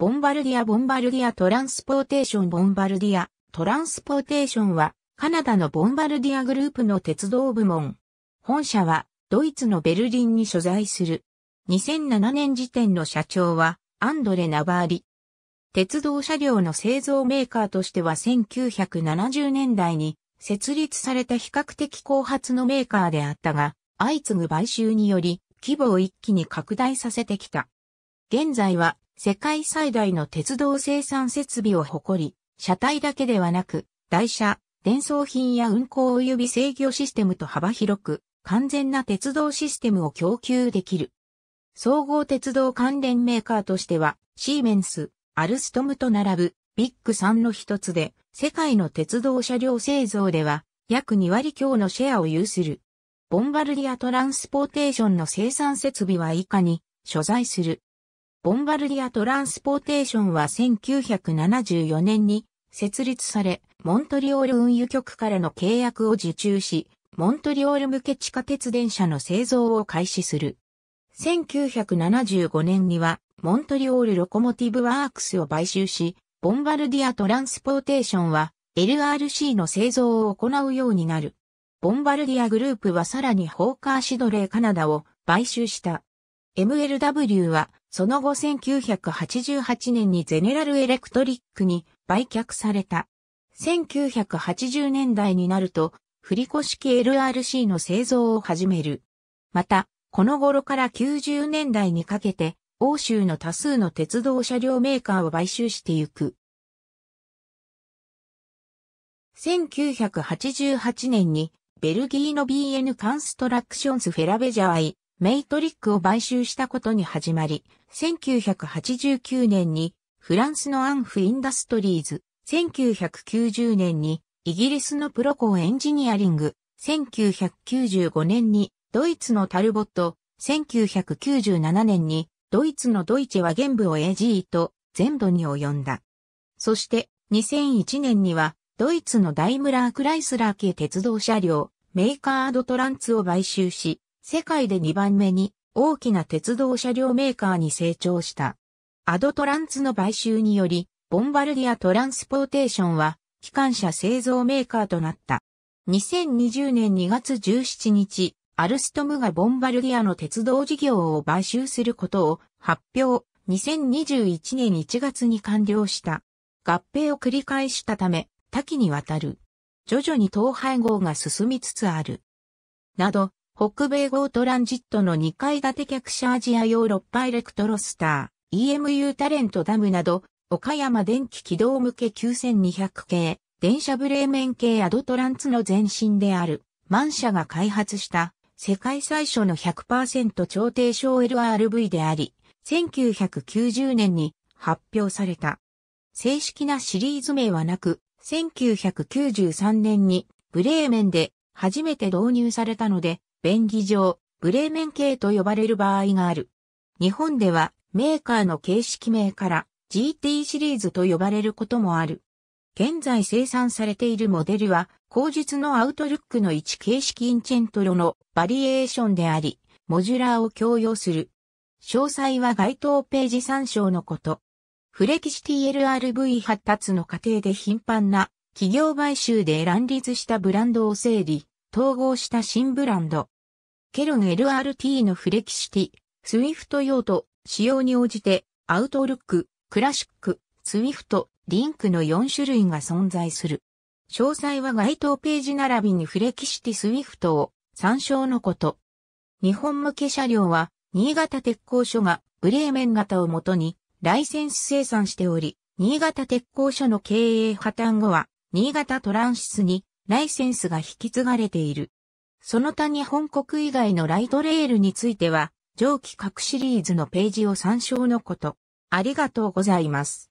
ボンバルディア・ボンバルディア・トランスポーテーション・ボンバルディア・トランスポーテーションは、カナダのボンバルディアグループの鉄道部門。本社は、ドイツのベルリンに所在する。2007年時点の社長は、アンドレ・ナバーリ。鉄道車両の製造メーカーとしては1970年代に設立された比較的後発のメーカーであったが、相次ぐ買収により規模を一気に拡大させてきた。現在は世界最大の鉄道生産設備を誇り、車体だけではなく、台車、伝送品や運行及び制御システムと幅広く、完全な鉄道システムを供給できる。総合鉄道関連メーカーとしては、シーメンス、アルストムと並ぶビッグ3の一つで、世界の鉄道車両製造では、約2割強のシェアを有する。ボンバルディアトランスポーテーションの生産設備は以下に、所在する。ボンガルディア・トランスポーテーションは1974年に設立され、モントリオール運輸局からの契約を受注し、モントリオール向け地下鉄電車の製造を開始する。1975年には、モントリオールロコモティブワークスを買収し、ボンガルディア・トランスポーテーションは LRC の製造を行うようになる。ボンバルディアグループはさらにホーカーシドレーカナダを買収した。MLW はその後1988年にゼネラルエレクトリックに売却された。1980年代になると、振り子式 LRC の製造を始める。また、この頃から90年代にかけて、欧州の多数の鉄道車両メーカーを買収してゆく。1988年にベルギーの BN カンストラクションズ・フェラベジャーイメイトリックを買収したことに始まり、1989年にフランスのアンフ・インダストリーズ、1990年にイギリスのプロコーエンジニアリング、1995年にドイツのタルボット、1997年にドイツのドイチェは原部を AG と全土に及んだ。そして2001年にはドイツのダイムラー・クライスラー系鉄道車両メーカーアドトランツを買収し、世界で2番目に大きな鉄道車両メーカーに成長した。アドトランツの買収により、ボンバルディア・トランスポーテーションは、機関車製造メーカーとなった。2020年2月17日、アルストムがボンバルディアの鉄道事業を買収することを発表、2021年1月に完了した。合併を繰り返したため、多岐にわたる。徐々に統廃合が進みつつある。など、北米豪トランジットの2階建て客車アジアヨーロッパエレクトロスター、EMU タレントダムなど、岡山電気軌道向け9200系、電車ブレーメン系アドトランツの前身である、マン社が開発した世界最初の100%超低床 LRV であり、1990年に発表された。正式なシリーズ名はなく、1993年にブレーメンで初めて導入されたので、便宜上、ブレーメン系と呼ばれる場合がある。日本ではメーカーの形式名から GT シリーズと呼ばれることもある。現在生産されているモデルは、後述のアウトルックの一形式インチェントロのバリエーションであり、モジュラーを強要する。詳細は該当ページ参照のこと。フレキシ TLRV 発達の過程で頻繁な企業買収で乱立したブランドを整理、統合した新ブランド。ケロン LRT のフレキシティ、スイフト用途、使用に応じて、アウトルック、クラシック、スイフト、リンクの4種類が存在する。詳細は該当ページ並びにフレキシティスイフトを参照のこと。日本向け車両は、新潟鉄工所がブレーメン型をもとにライセンス生産しており、新潟鉄工所の経営破綻後は、新潟トランシスにライセンスが引き継がれている。その他日本国以外のライトレールについては、上記各シリーズのページを参照のこと。ありがとうございます。